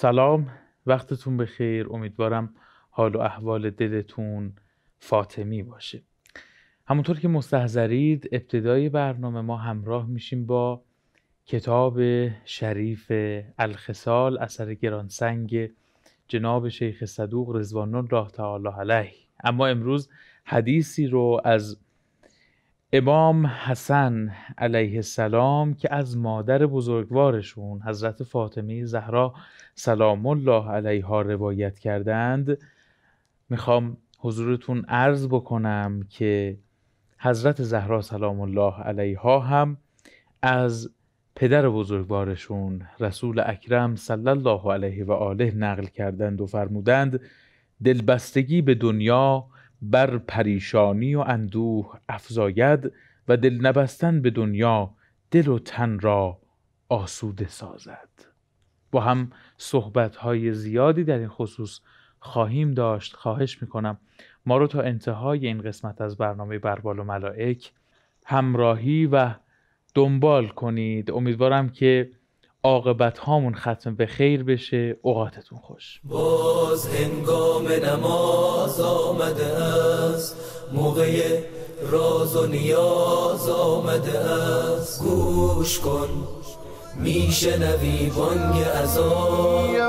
سلام وقتتون بخیر امیدوارم حال و احوال دلتون فاطمی باشه همونطور که مستحضرید ابتدای برنامه ما همراه میشیم با کتاب شریف الخصال اثر گرانسنگ جناب شیخ صدوق رضوان الله تعالی علیه اما امروز حدیثی رو از امام حسن علیه السلام که از مادر بزرگوارشون حضرت فاطمه زهرا سلام الله علیها روایت کردند میخوام حضورتون عرض بکنم که حضرت زهرا سلام الله علیها هم از پدر بزرگوارشون رسول اکرم صلی الله علیه و آله نقل کردند و فرمودند دلبستگی به دنیا بر پریشانی و اندوه افزاید و دل نبستن به دنیا دل و تن را آسوده سازد با هم صحبت های زیادی در این خصوص خواهیم داشت خواهش میکنم ما رو تا انتهای این قسمت از برنامه بربال و ملائک همراهی و دنبال کنید امیدوارم که عاقبت هامون ختم به خیر بشه اوقاتتون خوش باز هنگام نماز آمده است موقع راز و نیاز آمده است گوش کن میشنوی بانگ الله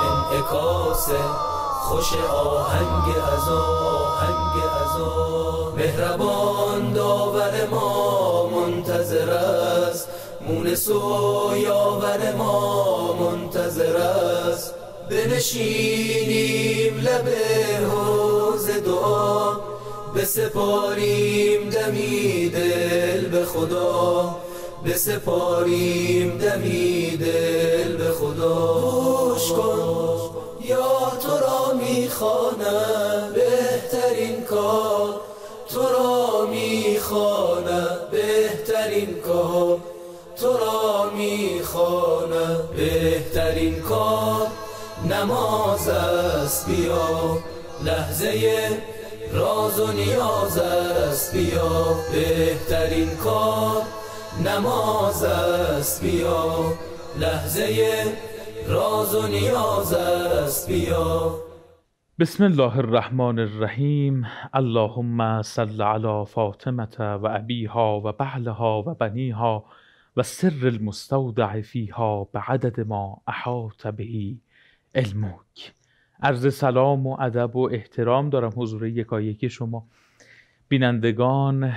انعکاسه خوش آهنگ از آهنگ از مهربان داور ما منتظر است مونس و یاور ما منتظر است بنشینیم لب حوز دعا سپاریم دمی دل به خدا بسپاریم دمی دل به خدا کن میخوانم بهترین کار تو را میخوانم بهترین کار تو را میخوانم بهترین کار نماز است بیا لحظه راز و نیاز است بیا بهترین کار نماز است بیا لحظه راز و نیاز است بیا بسم الله الرحمن الرحیم اللهم صل علی فاطمه و ابیها و بعلها و بنیها و سر المستودع فیها به عدد ما احاط بهی علمک عرض سلام و ادب و احترام دارم حضور یکایک شما بینندگان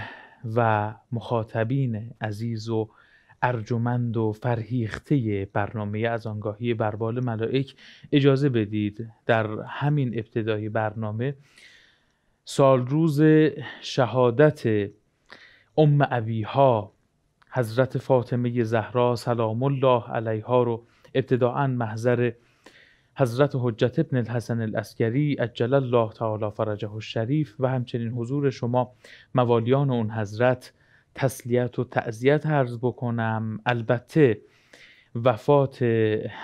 و مخاطبین عزیز و ارجمند و فرهیخته برنامه از آنگاهی بربال ملائک اجازه بدید در همین ابتدای برنامه سال روز شهادت ام ابیها حضرت فاطمه زهرا سلام الله علیها رو ابتداعا محضر حضرت حجت ابن الحسن الاسکری عجل الله تعالی فرجه الشریف و همچنین حضور شما موالیان اون حضرت تسلیت و تعذیت عرض بکنم البته وفات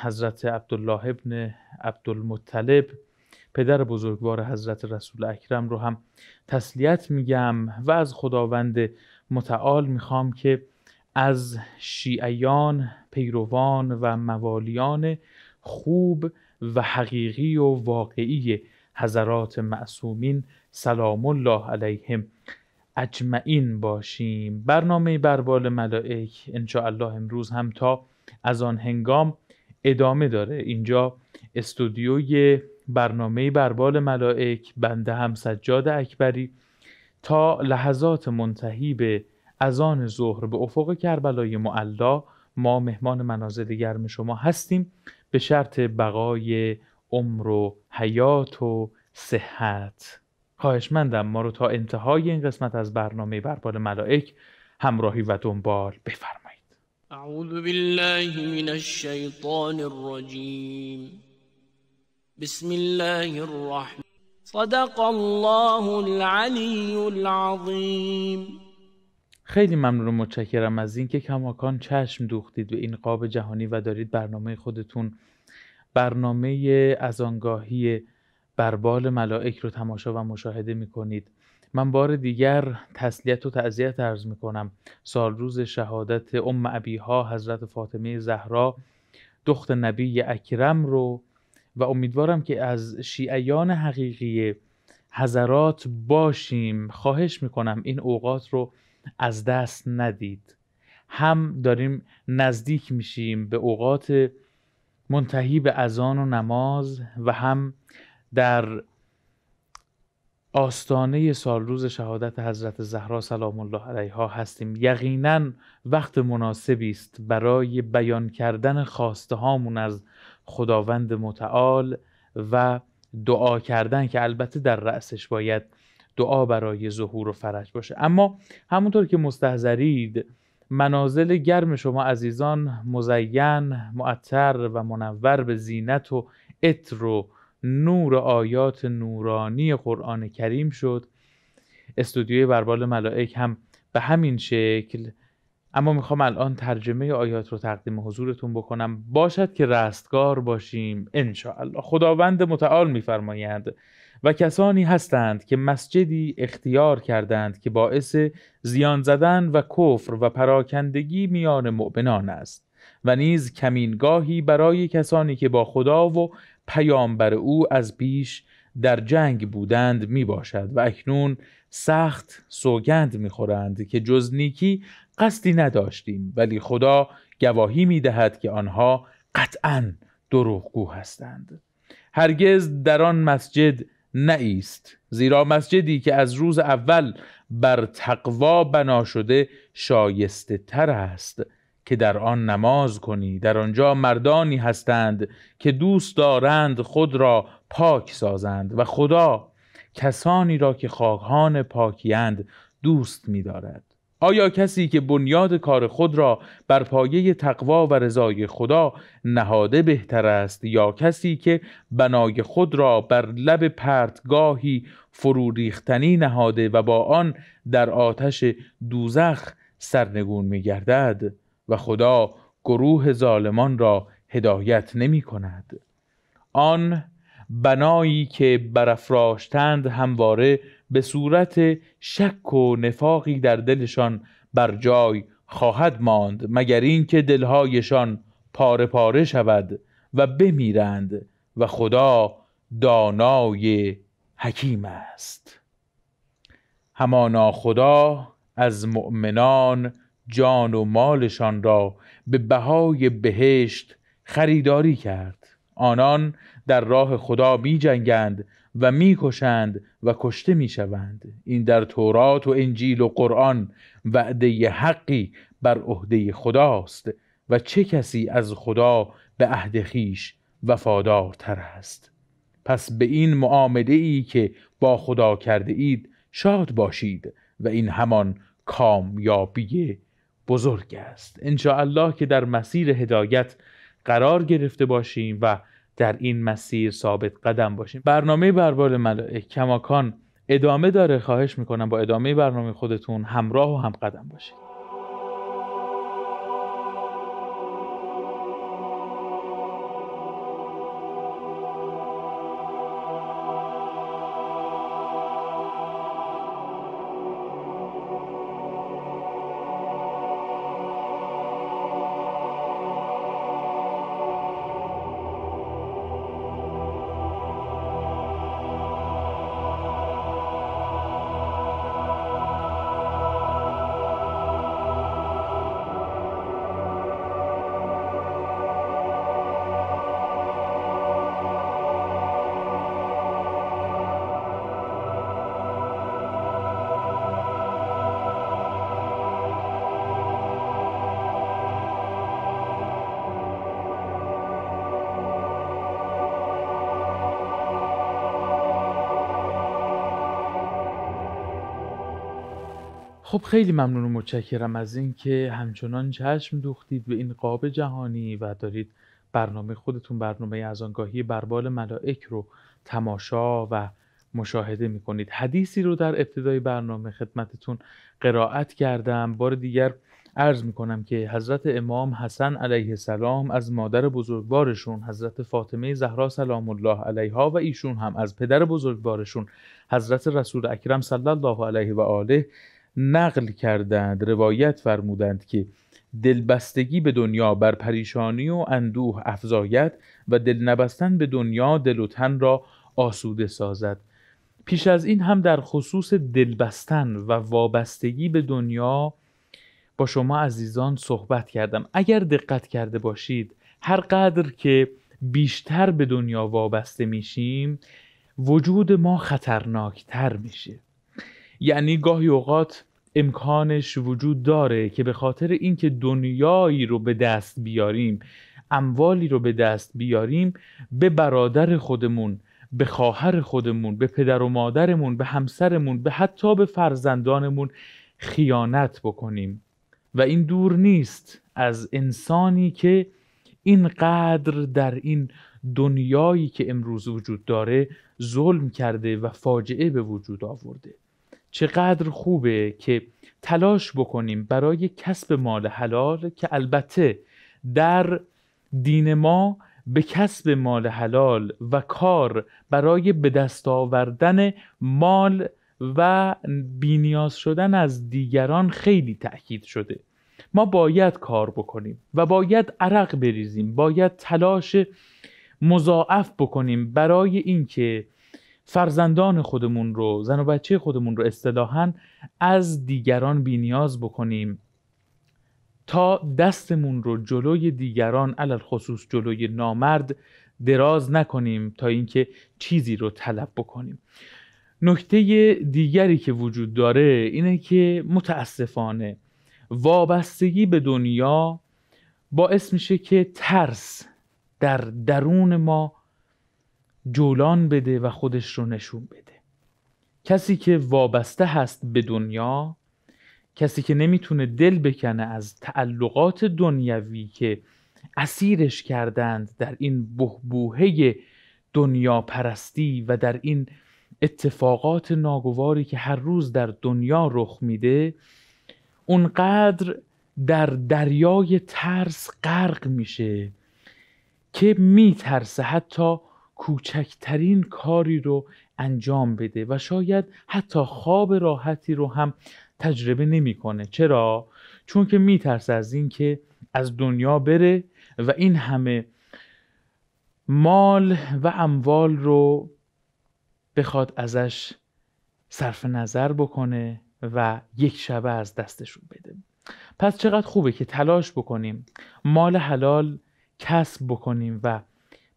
حضرت عبدالله ابن عبدالمطلب پدر بزرگوار حضرت رسول اکرم رو هم تسلیت میگم و از خداوند متعال میخوام که از شیعیان، پیروان و موالیان خوب و حقیقی و واقعی حضرات معصومین سلام الله علیهم اجمعین باشیم برنامه بربال ملائک انشاءالله امروز هم تا از آن هنگام ادامه داره اینجا استودیوی برنامه بربال ملائک بنده هم سجاد اکبری تا لحظات منتهی به اذان ظهر به افق کربلای معلا ما مهمان منازل گرم شما هستیم به شرط بقای عمر و حیات و صحت خواهشمندم ما رو تا انتهای این قسمت از برنامه برپال ملائک همراهی و دنبال بفرمایید اعوذ بالله من الشیطان الرجیم بسم الله الرحمن صدق الله العلی العظیم خیلی ممنون و متشکرم از اینکه کماکان چشم دوختید به این قاب جهانی و دارید برنامه خودتون برنامه از آنگاهی بال ملائک رو تماشا و مشاهده می کنید من بار دیگر تسلیت و تعذیت عرض می کنم سال روز شهادت ام ابیها حضرت فاطمه زهرا دخت نبی اکرم رو و امیدوارم که از شیعیان حقیقی حضرات باشیم خواهش میکنم این اوقات رو از دست ندید هم داریم نزدیک میشیم به اوقات منتهی به اذان و نماز و هم در آستانه سالروز شهادت حضرت زهرا سلام الله علیها هستیم یقینا وقت مناسبی است برای بیان کردن خواسته هامون از خداوند متعال و دعا کردن که البته در رأسش باید دعا برای ظهور و فرج باشه اما همونطور که مستحضرید منازل گرم شما عزیزان مزین معطر و منور به زینت و عطر و نور آیات نورانی قرآن کریم شد استودیوی بربال ملائک هم به همین شکل اما میخوام الان ترجمه آیات رو تقدیم حضورتون بکنم باشد که رستگار باشیم انشاءالله خداوند متعال میفرماید و کسانی هستند که مسجدی اختیار کردند که باعث زیان زدن و کفر و پراکندگی میان مؤمنان است و نیز کمینگاهی برای کسانی که با خدا و پیامبر او از پیش در جنگ بودند می باشد و اکنون سخت سوگند می خورند که جز نیکی قصدی نداشتیم ولی خدا گواهی می دهد که آنها قطعا دروغگو هستند هرگز در آن مسجد نیست زیرا مسجدی که از روز اول بر تقوا بنا شده شایسته تر است که در آن نماز کنی در آنجا مردانی هستند که دوست دارند خود را پاک سازند و خدا کسانی را که خواهان پاکیند دوست دارد؟ آیا کسی که بنیاد کار خود را بر پایه تقوا و رضای خدا نهاده بهتر است یا کسی که بنای خود را بر لب پرتگاهی فرو ریختنی نهاده و با آن در آتش دوزخ سرنگون می گردد و خدا گروه ظالمان را هدایت نمی کند آن بنایی که برافراشتند همواره به صورت شک و نفاقی در دلشان بر جای خواهد ماند مگر اینکه دلهایشان پاره پاره شود و بمیرند و خدا دانای حکیم است همانا خدا از مؤمنان جان و مالشان را به بهای بهشت خریداری کرد آنان در راه خدا می جنگند و میکشند و کشته میشوند این در تورات و انجیل و قرآن وعده حقی بر عهده خداست و چه کسی از خدا به عهد خیش وفادارتر است پس به این معامله ای که با خدا کرده اید شاد باشید و این همان کامیابی بزرگ است الله که در مسیر هدایت قرار گرفته باشیم و در این مسیر ثابت قدم باشیم برنامه بربال ملائک کماکان ادامه داره خواهش میکنم با ادامه برنامه خودتون همراه و هم قدم باشید خب خیلی ممنون و متشکرم از اینکه همچنان چشم دوختید به این قاب جهانی و دارید برنامه خودتون برنامه از آنگاهی بربال ملائک رو تماشا و مشاهده میکنید حدیثی رو در ابتدای برنامه خدمتتون قرائت کردم بار دیگر عرض میکنم که حضرت امام حسن علیه السلام از مادر بزرگوارشون حضرت فاطمه زهرا سلام الله علیها و ایشون هم از پدر بزرگوارشون حضرت رسول اکرم صلی الله علیه و آله نقل کردند روایت فرمودند که دلبستگی به دنیا بر پریشانی و اندوه افزاید و دل نبستن به دنیا دل و تن را آسوده سازد پیش از این هم در خصوص دلبستن و وابستگی به دنیا با شما عزیزان صحبت کردم اگر دقت کرده باشید هر قدر که بیشتر به دنیا وابسته میشیم وجود ما خطرناکتر میشه یعنی گاهی اوقات امکانش وجود داره که به خاطر اینکه دنیایی رو به دست بیاریم اموالی رو به دست بیاریم به برادر خودمون به خواهر خودمون به پدر و مادرمون به همسرمون به حتی به فرزندانمون خیانت بکنیم و این دور نیست از انسانی که اینقدر در این دنیایی که امروز وجود داره ظلم کرده و فاجعه به وجود آورده چقدر خوبه که تلاش بکنیم برای کسب مال حلال که البته در دین ما به کسب مال حلال و کار برای به دست آوردن مال و بینیاز شدن از دیگران خیلی تاکید شده ما باید کار بکنیم و باید عرق بریزیم باید تلاش مضاعف بکنیم برای اینکه فرزندان خودمون رو زن و بچه خودمون رو اصطلاحا از دیگران بینیاز بکنیم تا دستمون رو جلوی دیگران علل خصوص جلوی نامرد دراز نکنیم تا اینکه چیزی رو طلب بکنیم نکته دیگری که وجود داره اینه که متاسفانه وابستگی به دنیا باعث میشه که ترس در درون ما جولان بده و خودش رو نشون بده کسی که وابسته هست به دنیا کسی که نمیتونه دل بکنه از تعلقات دنیوی که اسیرش کردند در این بهبوهه دنیا پرستی و در این اتفاقات ناگواری که هر روز در دنیا رخ میده اونقدر در دریای ترس غرق میشه که میترسه حتی کوچکترین کاری رو انجام بده و شاید حتی خواب راحتی رو هم تجربه نمیکنه چرا چون که میترسه از اینکه از دنیا بره و این همه مال و اموال رو بخواد ازش صرف نظر بکنه و یک شبه از دستشون بده پس چقدر خوبه که تلاش بکنیم مال حلال کسب بکنیم و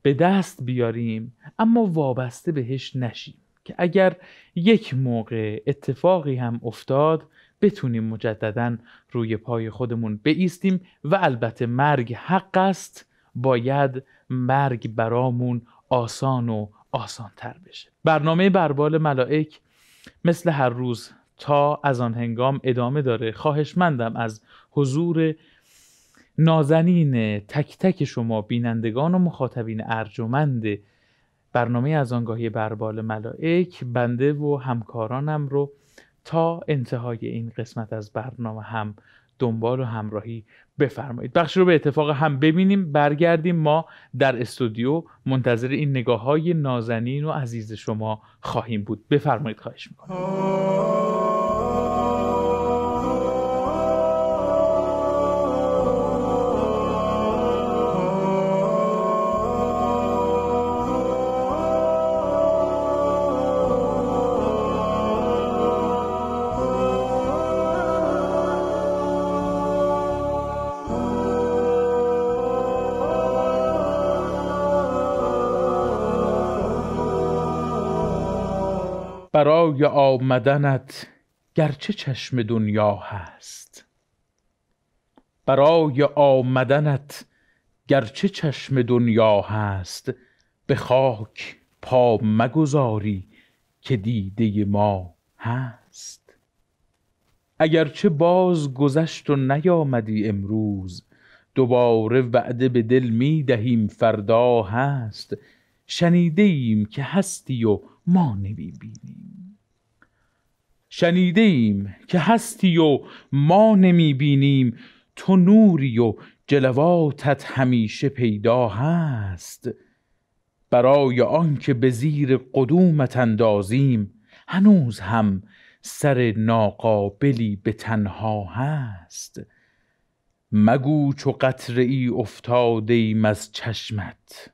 به دست بیاریم اما وابسته بهش نشیم که اگر یک موقع اتفاقی هم افتاد بتونیم مجددا روی پای خودمون بیستیم و البته مرگ حق است باید مرگ برامون آسان و آسانتر بشه برنامه بربال ملائک مثل هر روز تا از آن هنگام ادامه داره خواهشمندم از حضور نازنین تک تک شما بینندگان و مخاطبین ارجمند برنامه از آنگاهی بربال ملائک بنده و همکارانم رو تا انتهای این قسمت از برنامه هم دنبال و همراهی بفرمایید بخش رو به اتفاق هم ببینیم برگردیم ما در استودیو منتظر این نگاه های نازنین و عزیز شما خواهیم بود بفرمایید خواهش میکنم برای آمدنت گرچه چشم دنیا هست برای آمدنت گرچه چشم دنیا هست به خاک پا مگذاری که دیده ما هست اگرچه باز گذشت و نیامدی امروز دوباره وعده به دل می دهیم فردا هست شنیده ایم که هستی و ما نمی بینیم شنیده ایم که هستی و ما نمی بینیم تو نوری و جلواتت همیشه پیدا هست برای آنکه به زیر قدومت اندازیم هنوز هم سر ناقابلی به تنها هست مگو چو قطره ای افتاده ایم از چشمت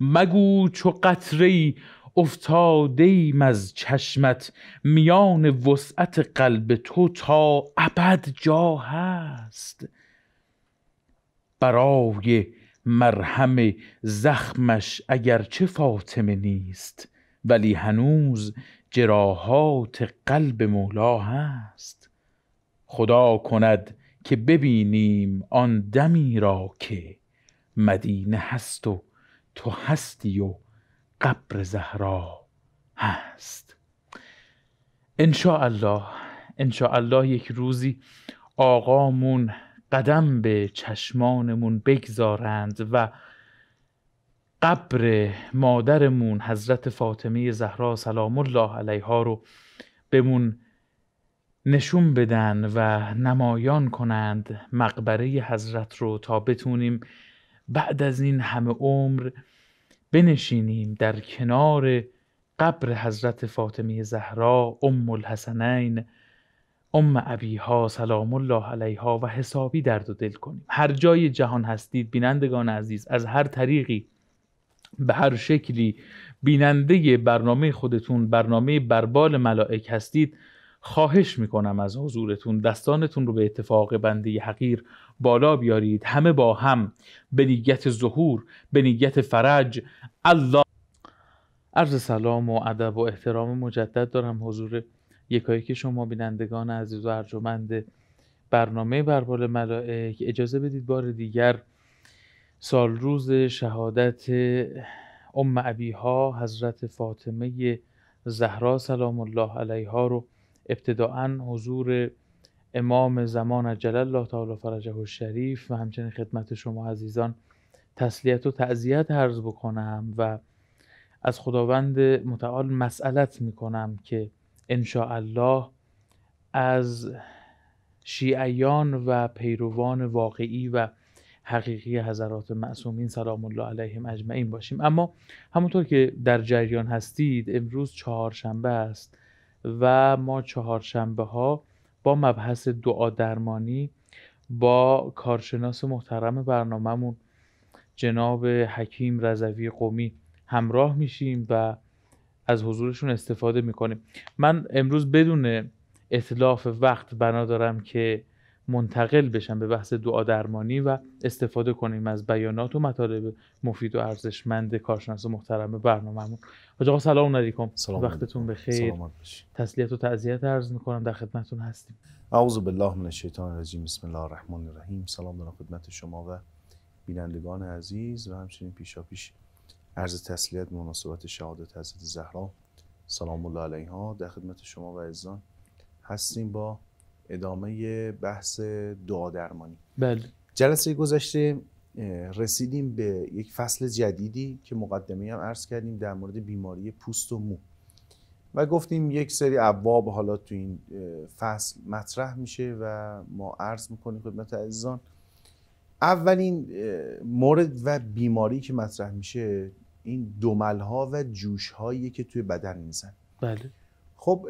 مگو چو قطره ای افتاده از چشمت میان وسعت قلب تو تا ابد جا هست برای مرهم زخمش اگرچه فاطمه نیست ولی هنوز جراحات قلب مولا هست خدا کند که ببینیم آن دمی را که مدینه هست و تو هستی و قبر زهرا هست شاء الله شاء الله یک روزی آقامون قدم به چشمانمون بگذارند و قبر مادرمون حضرت فاطمه زهرا سلام الله علیها رو بهمون نشون بدن و نمایان کنند مقبره حضرت رو تا بتونیم بعد از این همه عمر بنشینیم در کنار قبر حضرت فاطمه زهرا ام الحسنین ام ابیها سلام الله علیها و حسابی درد و دل کنیم هر جای جهان هستید بینندگان عزیز از هر طریقی به هر شکلی بیننده برنامه خودتون برنامه بربال ملائک هستید خواهش میکنم از حضورتون دستانتون رو به اتفاق بنده حقیر بالا بیارید همه با هم به نیت ظهور به نیت فرج الله عرض سلام و ادب و احترام مجدد دارم حضور یکایی که شما بینندگان عزیز و ارجمند برنامه بربال ملائک اجازه بدید بار دیگر سال روز شهادت ام ابیها حضرت فاطمه زهرا سلام الله علیها رو ابتداعا حضور امام زمان جلال الله تعالی فرجه شریف و همچنین خدمت شما عزیزان تسلیت و تعذیت عرض بکنم و از خداوند متعال مسئلت میکنم که الله از شیعیان و پیروان واقعی و حقیقی حضرات معصومین سلام الله علیهم اجمعین باشیم اما همونطور که در جریان هستید امروز چهارشنبه است و ما چهارشنبه ها با مبحث دعا درمانی با کارشناس محترم برنامهمون جناب حکیم رضوی قومی همراه میشیم و از حضورشون استفاده میکنیم من امروز بدون اطلاف وقت بنا دارم که منتقل بشم به بحث دعا درمانی و استفاده کنیم از بیانات و مطالب مفید و ارزشمند کارشناس و محترم برنامهمون حاج آقا سلام علیکم سلام وقتتون بخیر تسلیت و تعزیت عرض میکنم در خدمتتون هستیم اعوذ بالله من الشیطان الرجیم بسم الله الرحمن الرحیم سلام دارم خدمت شما و بینندگان عزیز و همچنین پیشا پیش عرض تسلیت مناسبت شهادت حضرت زهرا سلام الله ها در خدمت شما و عزیزان هستیم با ادامه بحث دعا درمانی بله جلسه گذشته رسیدیم به یک فصل جدیدی که مقدمه هم عرض کردیم در مورد بیماری پوست و مو و گفتیم یک سری ابواب حالا تو این فصل مطرح میشه و ما عرض میکنیم خدمت عزیزان اولین مورد و بیماری که مطرح میشه این دمل ها و جوش که توی بدن میزن بله خب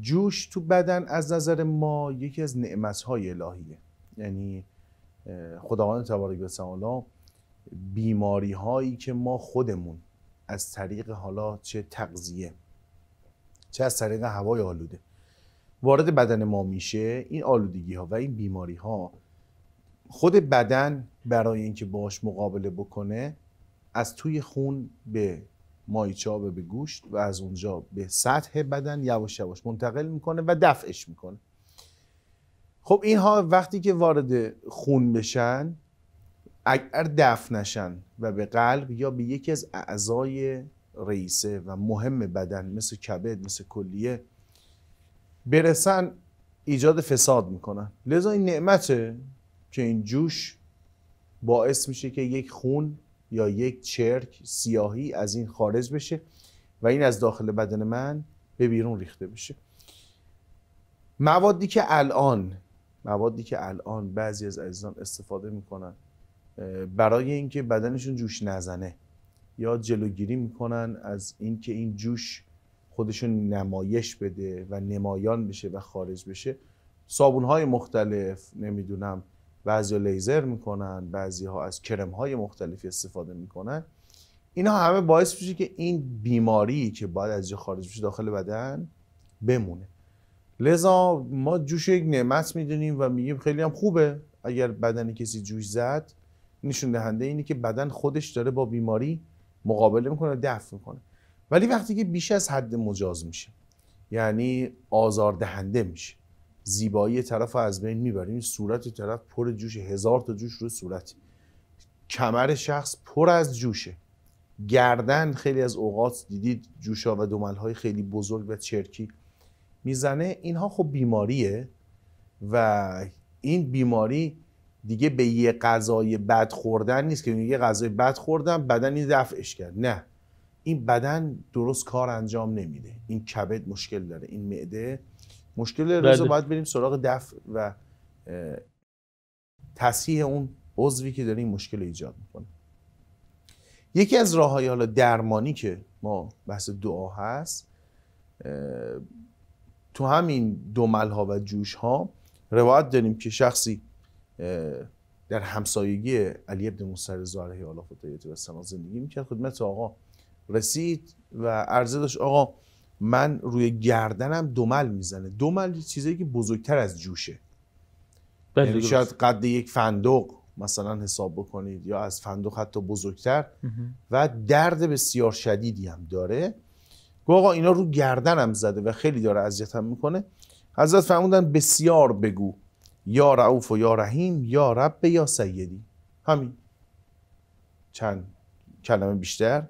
جوش تو بدن از نظر ما یکی از نعمت های الهیه یعنی خداوند تبارک و تعالی بیماری هایی که ما خودمون از طریق حالا چه تغذیه چه از طریق هوای آلوده وارد بدن ما میشه این آلودگی ها و این بیماری ها خود بدن برای اینکه باش مقابله بکنه از توی خون به مایچابه به گوشت و از اونجا به سطح بدن یواش یواش منتقل میکنه و دفعش میکنه خب اینها وقتی که وارد خون بشن اگر دفع نشن و به قلب یا به یکی از اعضای رئیسه و مهم بدن مثل کبد مثل کلیه برسن ایجاد فساد میکنن لذا این نعمته که این جوش باعث میشه که یک خون یا یک چرک سیاهی از این خارج بشه و این از داخل بدن من به بیرون ریخته بشه موادی که الان موادی که الان بعضی از عزیزان استفاده میکنن برای اینکه بدنشون جوش نزنه یا جلوگیری میکنن از اینکه این جوش خودشون نمایش بده و نمایان بشه و خارج بشه صابون های مختلف نمیدونم بعضی لیزر میکنن بعضی ها از کرم های مختلفی استفاده میکنن اینا همه باعث میشه که این بیماری که باید از جا خارج بشه داخل بدن بمونه لذا ما جوش یک نعمت میدونیم و میگیم خیلی هم خوبه اگر بدن کسی جوش زد نشون دهنده اینه که بدن خودش داره با بیماری مقابله میکنه دفع میکنه ولی وقتی که بیش از حد مجاز میشه یعنی دهنده میشه زیبایی طرف از بین میبره این صورت طرف پر جوش هزار تا جوش رو صورت کمر شخص پر از جوشه گردن خیلی از اوقات دیدید جوشا و دملهای خیلی بزرگ و چرکی میزنه اینها خب بیماریه و این بیماری دیگه به یه غذای بد خوردن نیست که یه غذای بد خوردن بدن این دفعش کرد نه این بدن درست کار انجام نمیده این کبد مشکل داره این معده مشکل بله. روز باید بریم سراغ دفع و تصحیح اون عضوی که داره این مشکل ایجاد میکنه یکی از راه های حالا درمانی که ما بحث دعا هست تو همین دومل ها و جوش ها روایت داریم که شخصی در همسایگی علی ابن مصر زهره حالا خدایت و زندگی میکرد خدمت آقا رسید و عرضه داشت آقا من روی گردنم دومل میزنه دومل چیزی که بزرگتر از جوشه بله، یعنی شاید قد یک فندق مثلا حساب بکنید یا از فندق حتی بزرگتر و درد بسیار شدیدی هم داره گوه آقا اینا رو گردنم زده و خیلی داره اذیتم میکنه حضرت فرمودن بسیار بگو یا رعوف و یا رحیم یا رب یا سیدی همین چند کلمه بیشتر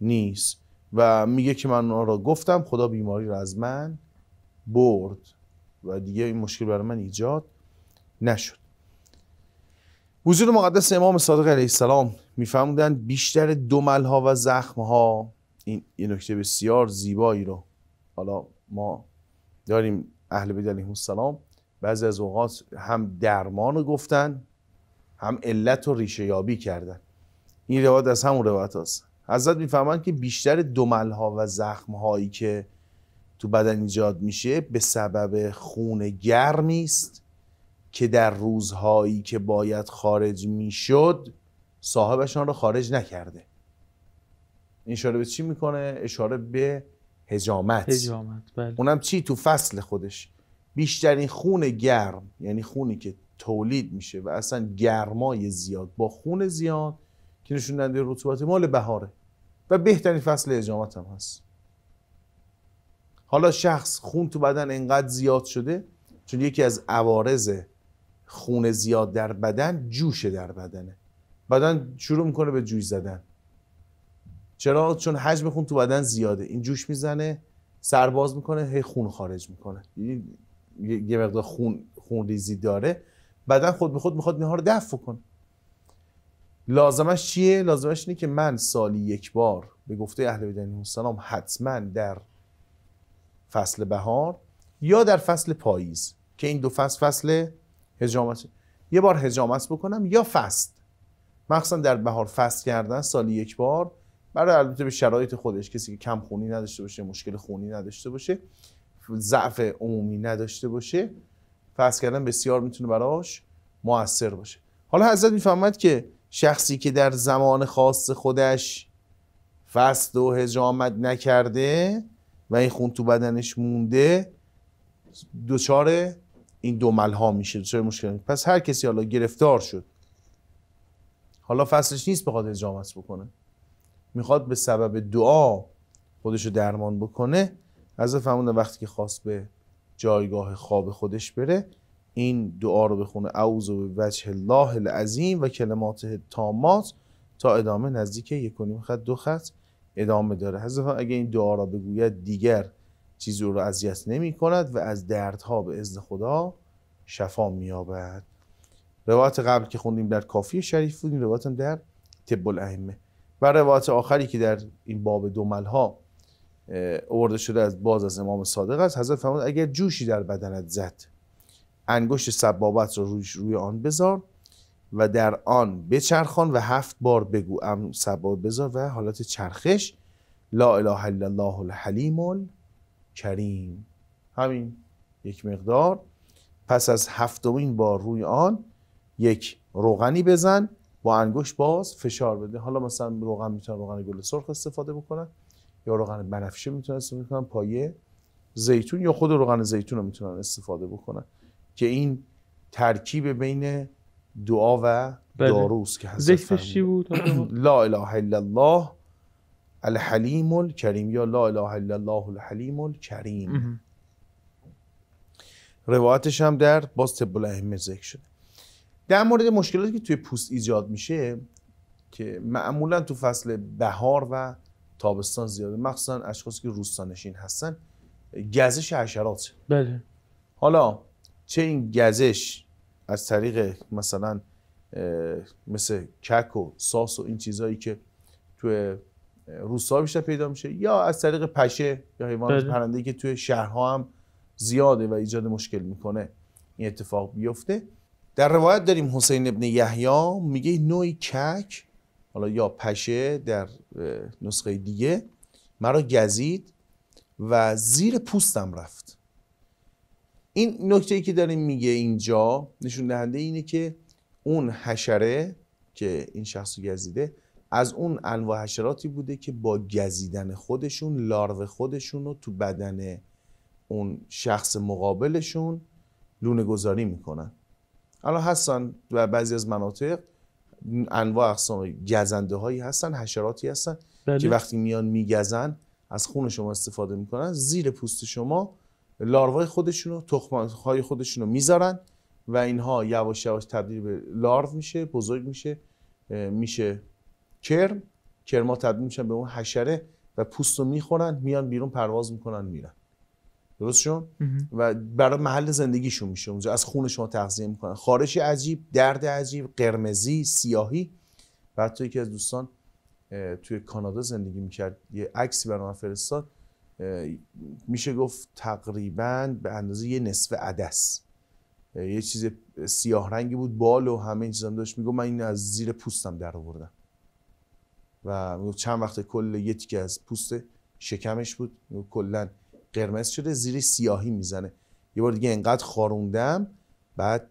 نیست و میگه که من اونا را گفتم خدا بیماری را از من برد و دیگه این مشکل برای من ایجاد نشد حضور مقدس امام صادق علیه السلام بیشتر دمل ها و زخم ها این یه نکته بسیار زیبایی رو حالا ما داریم اهل بیت علیه السلام بعضی از اوقات هم درمان رو گفتن هم علت و ریشه یابی کردن این روایت از همون روایت هست حضرت میفهمند که بیشتر ها و هایی که تو بدن ایجاد میشه به سبب خون گرمی است که در روزهایی که باید خارج میشد صاحبشان را خارج نکرده اشاره به چی میکنه؟ اشاره به هجامت, هجامت بله. اونم چی تو فصل خودش بیشترین خون گرم یعنی خونی که تولید میشه و اصلا گرمای زیاد با خون زیاد که نشون رطوبت مال بهاره و بهترین فصل اجامت هم هست حالا شخص خون تو بدن انقدر زیاد شده چون یکی از عوارض خون زیاد در بدن جوشه در بدنه بدن شروع میکنه به جوش زدن چرا چون حجم خون تو بدن زیاده این جوش میزنه سرباز میکنه هی خون خارج میکنه یه مقدار خون خون ریزی داره بدن خود به خود میخواد نهار رو دفع کنه لازمش چیه؟ لازمش اینه که من سالی یک بار به گفته اهل بیت علیهم السلام حتما در فصل بهار یا در فصل پاییز که این دو فصل فصل هجامت یه بار هجامت بکنم یا فصل مخصوصا در بهار فصل کردن سالی یک بار برای البته به شرایط خودش کسی که کم خونی نداشته باشه مشکل خونی نداشته باشه ضعف عمومی نداشته باشه فصل کردن بسیار میتونه براش موثر باشه حالا حضرت میفهمد که شخصی که در زمان خاص خودش فست و هجامت نکرده و این خون تو بدنش مونده دچار این دو ها میشه دچار مشکل پس هر کسی حالا گرفتار شد حالا فصلش نیست بخواد هجامت بکنه میخواد به سبب دعا رو درمان بکنه از فهمونه وقتی که خواست به جایگاه خواب خودش بره این دعا رو بخونه اعوذ به وجه الله العظیم و کلمات تامات تا ادامه نزدیک یکونیم خط دو خط ادامه داره حضرت اگه این دعا را بگوید دیگر چیزی رو اذیت نمی کند و از دردها به اذن خدا شفا میابد روایت قبل که خوندیم در کافی شریف بودیم روایت هم در طب الائمه و روایت آخری که در این باب ملها ها شده از باز از امام صادق است حضرت فرمود اگر جوشی در بدنت زد انگشت سبابت رو روی آن بذار و در آن بچرخان و هفت بار بگو ام بذار و حالت چرخش لا اله الا الله الحلیم کریم همین یک مقدار پس از هفتمین بار روی آن یک روغنی بزن با انگشت باز فشار بده حالا مثلا روغن میتونه روغن گل سرخ استفاده بکنن یا روغن بنفشه میتونن استفاده بکنن پایه زیتون یا خود روغن زیتون رو میتونن استفاده بکنن که این ترکیب بین دعا و بله. داروس که حضرت چی بود؟ لا اله الا الله الحلیم الکریم یا لا اله الا الله الحلیم الکریم روایتش هم در باز طب الائمه ذکر شده در مورد مشکلاتی که توی پوست ایجاد میشه که معمولا تو فصل بهار و تابستان زیاده مخصوصا اشخاصی که روستانشین هستن گزش حشرات بله حالا چه این گزش از طریق مثلا مثل کک و ساس و این چیزهایی که توی روسا بیشتر پیدا میشه یا از طریق پشه یا حیوان بله. پرنده که توی شهرها هم زیاده و ایجاد مشکل میکنه این اتفاق بیفته در روایت داریم حسین ابن یحیی میگه نوعی کک حالا یا پشه در نسخه دیگه مرا گزید و زیر پوستم رفت این نکته ای که داریم میگه اینجا نشون دهنده اینه که اون حشره که این شخص گزیده از اون انواع حشراتی بوده که با گزیدن خودشون لارو خودشون رو تو بدن اون شخص مقابلشون لونه گذاری میکنن الان هستن و بعضی از مناطق انواع اقسام گزنده هایی هستن حشراتی هستن که بله. وقتی میان میگزن از خون شما استفاده میکنن زیر پوست شما لاروای خودشونو تخم های خودشونو میذارن و اینها یواش یواش تبدیل به لارو میشه بزرگ میشه میشه کرم کرما تبدیل میشن به اون حشره و پوست رو میخورن میان بیرون پرواز میکنن میرن درست شون؟ و برای محل زندگیشون میشه اونجا از خون شما تغذیه میکنن خارش عجیب درد عجیب قرمزی سیاهی و حتی یکی از دوستان توی کانادا زندگی میکرد یه عکسی برای فرستاد میشه گفت تقریبا به اندازه یه نصف عدس یه چیز سیاه رنگی بود بال و همه این چیزام داشت میگو من این از زیر پوستم در آوردم و میگفت چند وقت کل یه تیکه از پوست شکمش بود کلا قرمز شده زیر سیاهی میزنه یه بار دیگه انقدر خاروندم بعد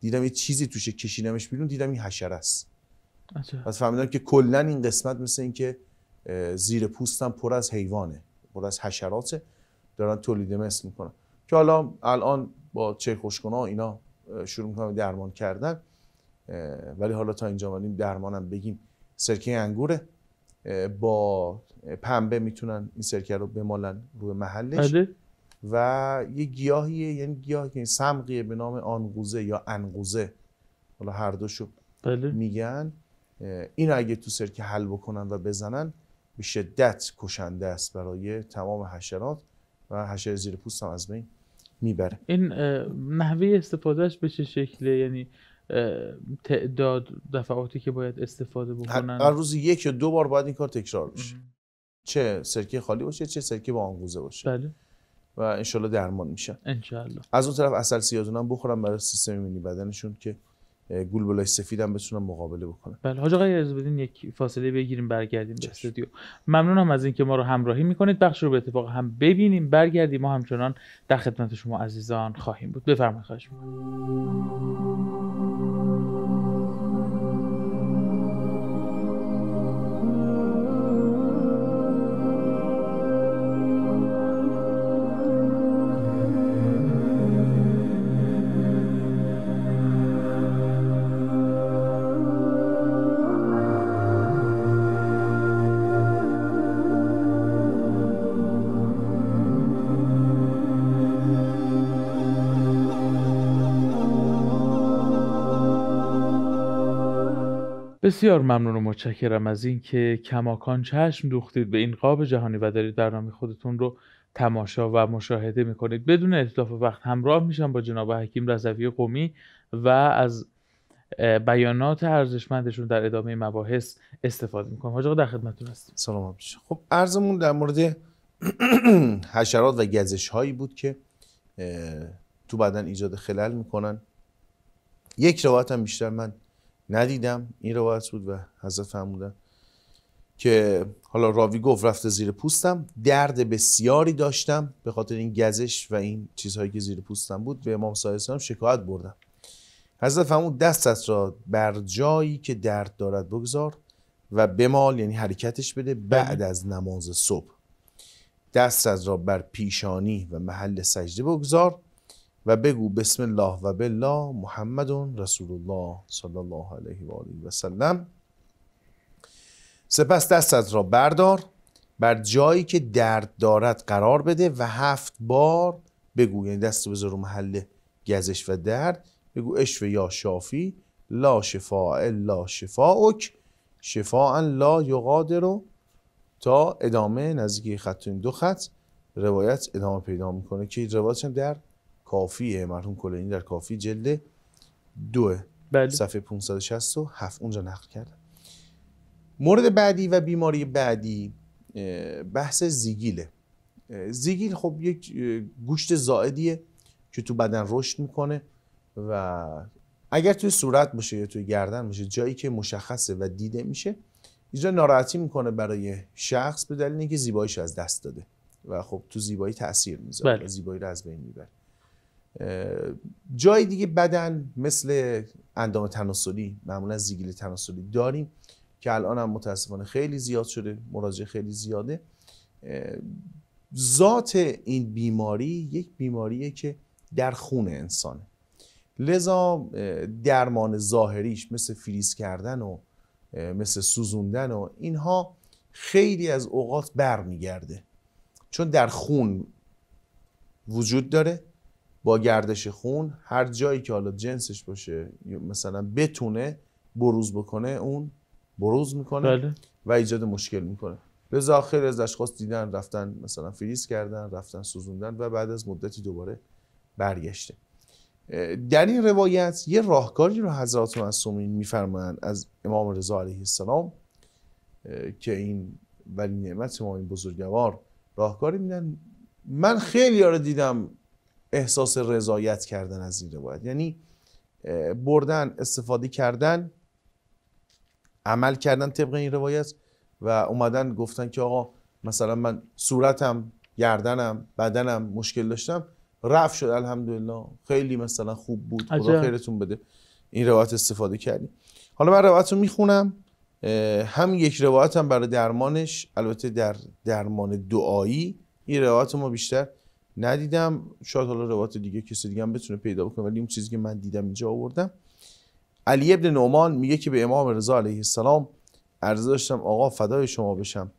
دیدم یه چیزی توشه کشیدمش بیرون دیدم این حشره است پس فهمیدم که کلا این قسمت مثل اینکه زیر پوستم پر از حیوانه پر از حشرات دارن تولید مثل میکنن که حالا الان با چه خوشکنا اینا شروع میکنن درمان کردن ولی حالا تا اینجا مالیم درمانم بگیم سرکه انگوره با پنبه میتونن این سرکه رو بمالن روی محلش بله. و یه گیاهیه یعنی گیاه که سمقیه به نام آنگوزه یا انگوزه حالا هر دوشو بله. میگن این اگه تو سرکه حل بکنن و بزنن به شدت کشنده است برای تمام حشرات و حشر زیر پوست هم از بین میبره این نحوه استفادهش به چه شکله یعنی تعداد دفعاتی که باید استفاده بکنن هر روز یک یا دو بار باید این کار تکرار بشه چه سرکه خالی باشه چه سرکه با آنگوزه باشه بله و انشالله درمان میشن انشالله از اون طرف اصل سیادون هم بخورن برای سیستم ایمنی بدنشون که سفید سفیدم بتونن مقابله بکنم بله حاج آقای بدین یک فاصله بگیریم برگردیم به استودیو ممنونم از اینکه ما رو همراهی میکنید بخش رو به اتفاق هم ببینیم برگردیم ما همچنان در خدمت شما عزیزان خواهیم بود بفرمایید خواهش میکنم بسیار ممنون و متشکرم از اینکه کماکان چشم دوختید به این قاب جهانی و دارید برنامه خودتون رو تماشا و مشاهده میکنید بدون اطلاف وقت همراه میشم با جناب حکیم رضوی قومی و از بیانات ارزشمندشون در ادامه مباحث استفاده میکنم حاج در خدمتتون هستیم سلام خب ارزمون در مورد حشرات و گزش هایی بود که تو بدن ایجاد خلل میکنن یک روایت هم بیشتر من ندیدم این روایت بود و حضرت فرمودن که حالا راوی گفت رفته زیر پوستم درد بسیاری داشتم به خاطر این گزش و این چیزهایی که زیر پوستم بود به امام صادق هم شکایت بردم حضرت فرمود از را بر جایی که درد دارد بگذار و بمال یعنی حرکتش بده بعد از نماز صبح دست از را بر پیشانی و محل سجده بگذار و بگو بسم الله و بالله محمد رسول الله صلی الله علیه و آله و سلم سپس دستت را بردار بر جایی که درد دارد قرار بده و هفت بار بگو یعنی دست بذار رو محل گزش و درد بگو اشف یا شافی لا شفاء الا شفاءک شفاء لا یقادر تا ادامه نزدیکی خط دو خط روایت ادامه پیدا میکنه که روایت در کافیه مرحوم کلینی در کافی جلد دو بله. صفحه 567 اونجا نقل کرده مورد بعدی و بیماری بعدی بحث زیگیله زیگیل خب یک گوشت زائدیه که تو بدن رشد میکنه و اگر توی صورت باشه یا توی گردن باشه جایی که مشخصه و دیده میشه اینجا ناراحتی میکنه برای شخص به دلیل اینکه زیباییش از دست داده و خب تو زیبایی تاثیر میذاره بله. زیبایی رو از بین میبره جای دیگه بدن مثل اندام تناسلی معمولا زیگیل تناسلی داریم که الان هم متاسفانه خیلی زیاد شده مراجعه خیلی زیاده ذات این بیماری یک بیماریه که در خون انسانه لذا درمان ظاهریش مثل فریز کردن و مثل سوزوندن و اینها خیلی از اوقات برمیگرده چون در خون وجود داره با گردش خون هر جایی که حالا جنسش باشه مثلا بتونه بروز بکنه اون بروز میکنه بله. و ایجاد مشکل میکنه به ظاهر از اشخاص دیدن رفتن مثلا فریز کردن رفتن سوزوندن و بعد از مدتی دوباره برگشته در این روایت یه راهکاری رو حضرات معصومین میفرمایند از امام رضا علیه السلام که این ولی نعمت ما این بزرگوار راهکاری میدن من خیلی رو آره دیدم احساس رضایت کردن از این روایت یعنی بردن استفاده کردن عمل کردن طبق این روایت و اومدن گفتن که آقا مثلا من صورتم گردنم بدنم مشکل داشتم رفت شد الحمدلله خیلی مثلا خوب بود خدا خیرتون بده این روایت استفاده کردیم حالا من روایت رو میخونم هم یک روایت هم برای درمانش البته در درمان دعایی این روایت ما بیشتر ندیدم شاید حالا روایت دیگه کسی دیگه هم بتونه پیدا بکنه ولی اون چیزی که من دیدم اینجا آوردم علی ابن نعمان میگه که به امام رضا علیه السلام عرض داشتم آقا فدای شما بشم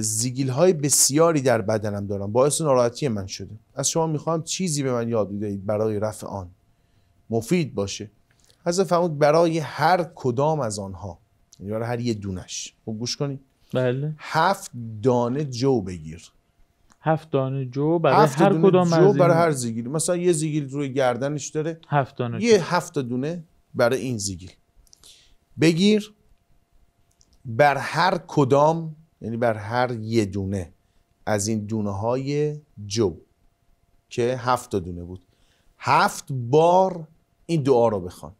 زیگیل های بسیاری در بدنم دارم باعث ناراحتی من شده از شما میخوام چیزی به من یاد بدهید برای رفع آن مفید باشه از فرمود برای هر کدام از آنها یعنی برای هر یه دونش خب گوش کنید بله هفت دانه جو بگیر هفت دانه جو برای هفت هر کدام جو برای هر زیگیل مثلا یه زیگیل روی گردنش داره هفت دانه یه جو. هفت دونه برای این زیگیل بگیر بر هر کدام یعنی بر هر یه دونه از این دونه های جو که هفت دونه بود هفت بار این دعا رو بخوان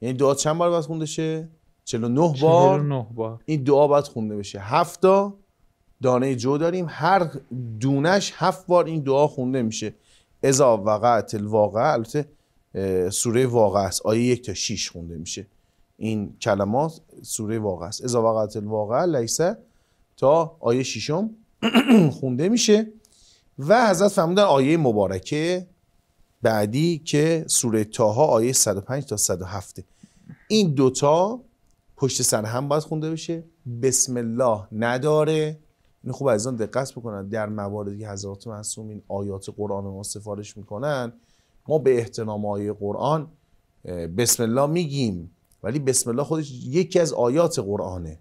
یعنی دعا چند بار باید خونده شه؟ 49 بار 49 بار این دعا باید خونده بشه هفتا دانه جو داریم هر دونش هفت بار این دعا خونده میشه ازا وقعت الواقع البته سوره واقع است آیه یک تا 6 خونده میشه این کلمات سوره واقع است ازا وقعت الواقع لیسه تا آیه شیشم خونده میشه و حضرت فرمودن آیه مبارکه بعدی که سوره تاها آیه 105 تا 107 این دوتا پشت سر هم باید خونده بشه بسم الله نداره این خوب عزیزان دقت بکنن در مواردی که حضرات این آیات قرآن ما سفارش میکنن ما به احتنام آیه قرآن بسم الله میگیم ولی بسم الله خودش یکی از آیات قرآنه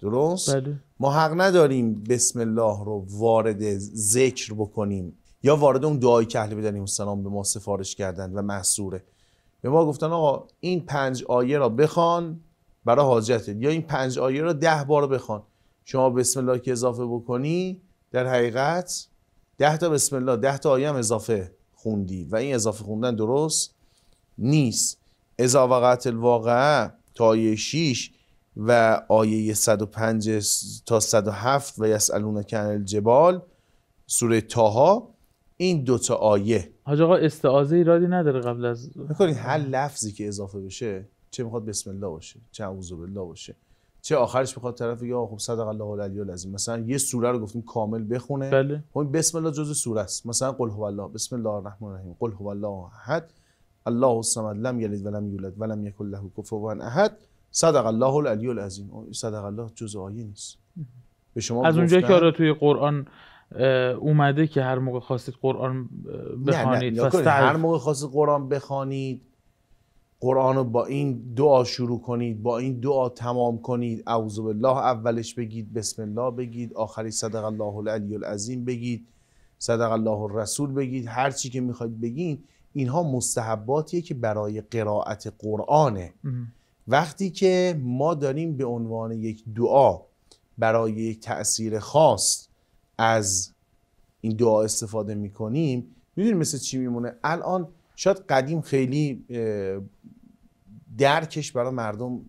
درست؟ بله. ما حق نداریم بسم الله رو وارد ذکر بکنیم یا وارد اون دعای که اهل بدنیم سلام به ما سفارش کردن و محصوره به ما گفتن آقا این پنج آیه را بخوان برای حاجتت یا این پنج آیه را ده بار بخوان شما بسم الله که اضافه بکنی در حقیقت ده تا بسم الله ده تا آیه هم اضافه خوندی و این اضافه خوندن درست نیست اضافه وقعت الواقعه تا آیه 6 و آیه 105 تا 107 و یسالون کن الجبال سوره تاها این دوتا آیه حاج آقا استعازه ایرادی نداره قبل از میکنین هر لفظی که اضافه بشه چه میخواد بسم الله باشه چه اعوذ بالله باشه چه آخرش میخواد طرف یا خب صدق الله العلی العظیم مثلا یه سوره رو گفتیم کامل بخونه بله. خب بسم الله جزء سوره است مثلا قل هو الله بسم الله الرحمن الرحیم قل هو الله احد الله الصمد لم یلد ولم یولد ولم یکن له کفوا احد صدق الله العلی العظیم صدق الله جزء آیه نیست به شما از اونجا که آره توی قرآن اومده که هر موقع خواستید قرآن بخوانید نه نه. هر موقع خواستید قرآن بخوانید قرآن رو با این دعا شروع کنید با این دعا تمام کنید اعوذ بالله اولش بگید بسم الله بگید آخری صدق الله العلی العظیم بگید صدق الله الرسول بگید هر چی که میخواید بگین اینها مستحباتیه که برای قرائت قرآنه وقتی که ما داریم به عنوان یک دعا برای یک تاثیر خاص از این دعا استفاده میکنیم میدونیم مثل چی میمونه الان شاید قدیم خیلی درکش برای مردم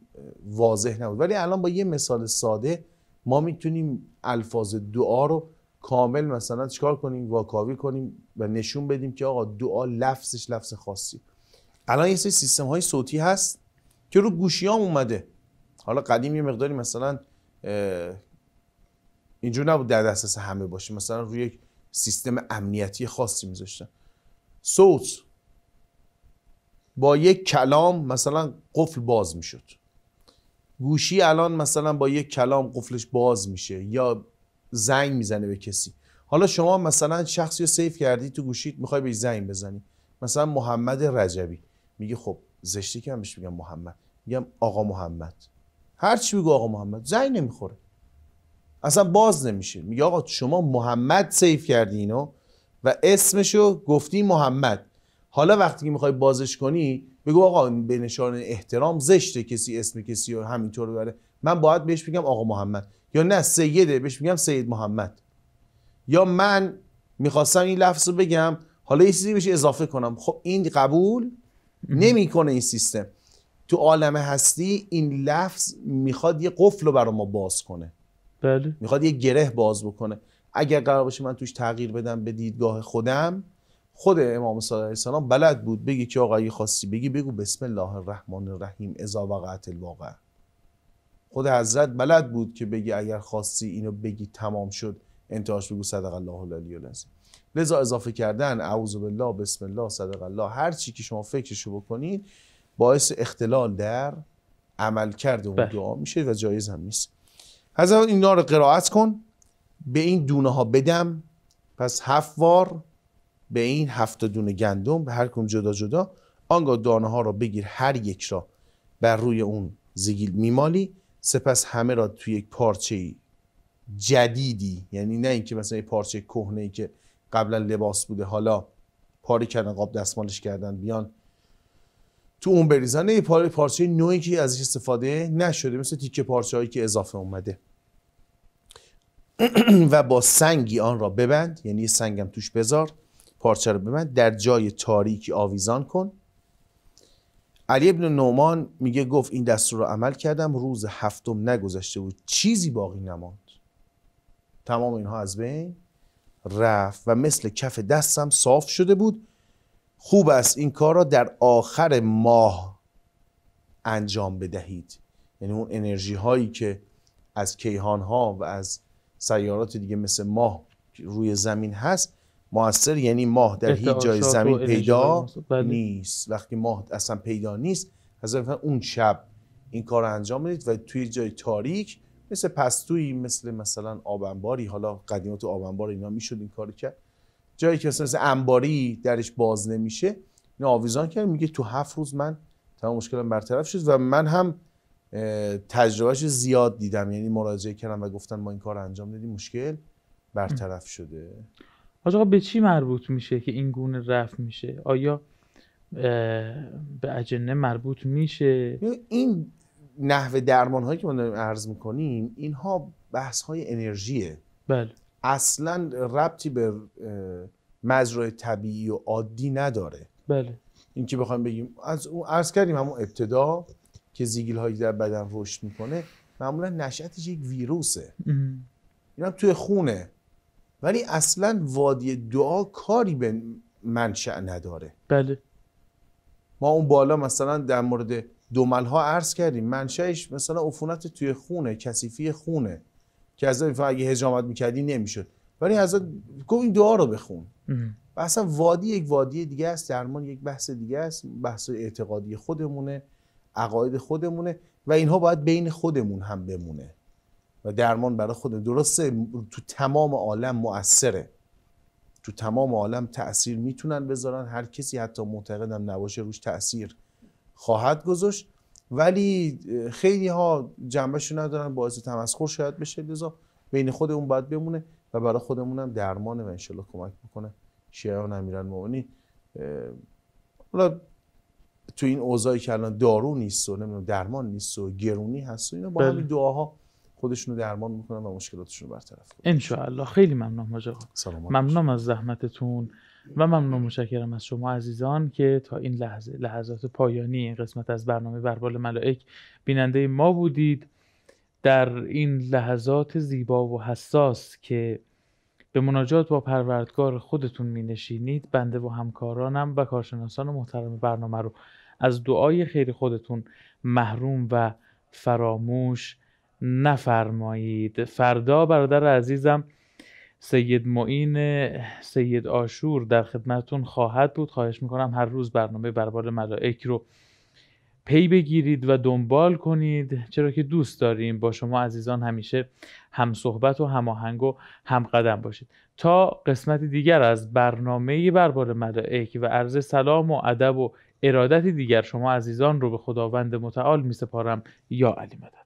واضح نبود ولی الان با یه مثال ساده ما میتونیم الفاظ دعا رو کامل مثلا چکار کنیم واکاوی کنیم و نشون بدیم که آقا دعا لفظش لفظ خاصی الان یه سری سیستم های صوتی هست که رو گوشیام اومده حالا قدیم یه مقداری مثلا اینجور نبود در دسترس همه باشه مثلا روی یک سیستم امنیتی خاصی میذاشتن صوت با یک کلام مثلا قفل باز میشد گوشی الان مثلا با یک کلام قفلش باز میشه یا زنگ میزنه به کسی حالا شما مثلا شخصی رو سیف کردی تو گوشیت میخوای بهش زنگ بزنی مثلا محمد رجبی میگه خب زشتی که همش میگم محمد میگم آقا محمد هر چی بگو آقا محمد زنگ نمیخوره اصلا باز نمیشه میگه آقا شما محمد سیف کردی اینو و اسمشو گفتی محمد حالا وقتی که میخوای بازش کنی بگو آقا به نشان احترام زشته کسی اسم کسی رو همینطور بره من باید بهش بگم آقا محمد یا نه سیده بهش بگم سید محمد یا من میخواستم این لفظ رو بگم حالا یه چیزی بهش اضافه کنم خب این قبول نمیکنه این سیستم تو عالم هستی این لفظ میخواد یه قفل رو برای ما باز کنه بله میخواد یه گره باز بکنه اگر قرار باشه من توش تغییر بدم به دیدگاه خودم خود امام صادق علیه السلام بلد بود بگی که آقا اگه خواستی بگی بگو بسم الله الرحمن الرحیم اذا وقعت الواقع خود حضرت بلد بود که بگی اگر خواستی اینو بگی تمام شد انتهاش بگو صدق الله العلی العظیم لذا اضافه کردن اعوذ بالله بسم الله صدق الله هر چی که شما فکرشو بکنید باعث اختلال در عمل کرده اون بله. دعا میشه و جایز هم نیست حضرت اینا رو قرائت کن به این دونه ها بدم پس هفت بار به این هفت دونه گندم به هر کم جدا جدا آنگاه دانه ها را بگیر هر یک را بر روی اون زگیل میمالی سپس همه را توی یک پارچه جدیدی یعنی نه اینکه مثلا پارچه کهنه ای که قبلا لباس بوده حالا پاره کردن قاب دستمالش کردن بیان تو اون بریزن یه پارچه نوعی که ازش استفاده نشده مثل تیکه پارچه هایی که اضافه اومده و با سنگی آن را ببند یعنی سنگم توش بذار پارچه رو ببند در جای تاریکی آویزان کن علی ابن نومان میگه گفت این دستور رو عمل کردم روز هفتم نگذشته بود چیزی باقی نماند تمام اینها از بین رفت و مثل کف دستم صاف شده بود خوب است این کار را در آخر ماه انجام بدهید یعنی اون انرژی هایی که از کیهان ها و از سیارات دیگه مثل ماه روی زمین هست موثر یعنی ماه در هیچ جای زمین پیدا بله. نیست وقتی ماه اصلا پیدا نیست از اون شب این کار رو انجام میدید و توی جای تاریک مثل پستویی مثل مثلا آبنباری حالا قدیمات تو آبنبار اینا میشد این کار کرد جایی که مثلا انباری درش باز نمیشه این آویزان کرد میگه تو هفت روز من تمام مشکلم برطرف شد و من هم تجربهش زیاد دیدم یعنی مراجعه کردم و گفتن ما این کار انجام دادیم مشکل برطرف شده آقا به چی مربوط میشه که این گونه رفع میشه آیا به اجنه مربوط میشه این نحوه درمان هایی که ما داریم عرض میکنیم اینها بحث های انرژیه بله اصلا ربطی به مزرع طبیعی و عادی نداره بله اینکه بخوایم بگیم از اون عرض کردیم همون ابتدا که زیگیل هایی در بدن رشد میکنه معمولا نشأتش یک ویروسه هم توی خونه ولی اصلا وادی دعا کاری به منشأ نداره بله ما اون بالا مثلا در مورد دومل ها عرض کردیم منشأش مثلا عفونت توی خونه کسیفی خونه که از اگه هجامت میکردی نمیشد ولی از گفت این دعا رو بخون و اصلا وادی یک وادی دیگه است درمان یک بحث دیگه است بحث اعتقادی خودمونه عقاید خودمونه و اینها باید بین خودمون هم بمونه و درمان برای خود درسته تو تمام عالم مؤثره تو تمام عالم تاثیر میتونن بذارن هر کسی حتی معتقدم نباشه روش تاثیر خواهد گذاشت ولی خیلی ها جنبهشو ندارن باعث تمسخر شاید بشه لذا بین خود اون باید بمونه و برای خودمون هم درمان و انشالله کمک بکنه شیعان مومنی حالا تو این اوضاعی که الان دارو نیست و نمیدونم درمان نیست و گرونی هست و اینا با بله. همین دعاها خودشون رو درمان میکنن و مشکلاتشون رو برطرف کنن ان خیلی ممنونم ماجا ممنونم از زحمتتون و ممنون مشکرم از شما عزیزان که تا این لحظه لحظات پایانی این قسمت از برنامه بربال ملائک بیننده ما بودید در این لحظات زیبا و حساس که به مناجات با پروردگار خودتون می نشینید بنده و همکارانم و کارشناسان محترم برنامه رو از دعای خیر خودتون محروم و فراموش نفرمایید فردا برادر عزیزم سید معین سید آشور در خدمتون خواهد بود خواهش میکنم هر روز برنامه بربار ملائک رو پی بگیرید و دنبال کنید چرا که دوست داریم با شما عزیزان همیشه هم صحبت و هماهنگ و هم قدم باشید تا قسمت دیگر از برنامه بربار ملائک و عرض سلام و ادب و ارادتی دیگر شما عزیزان رو به خداوند متعال می یا علی مدد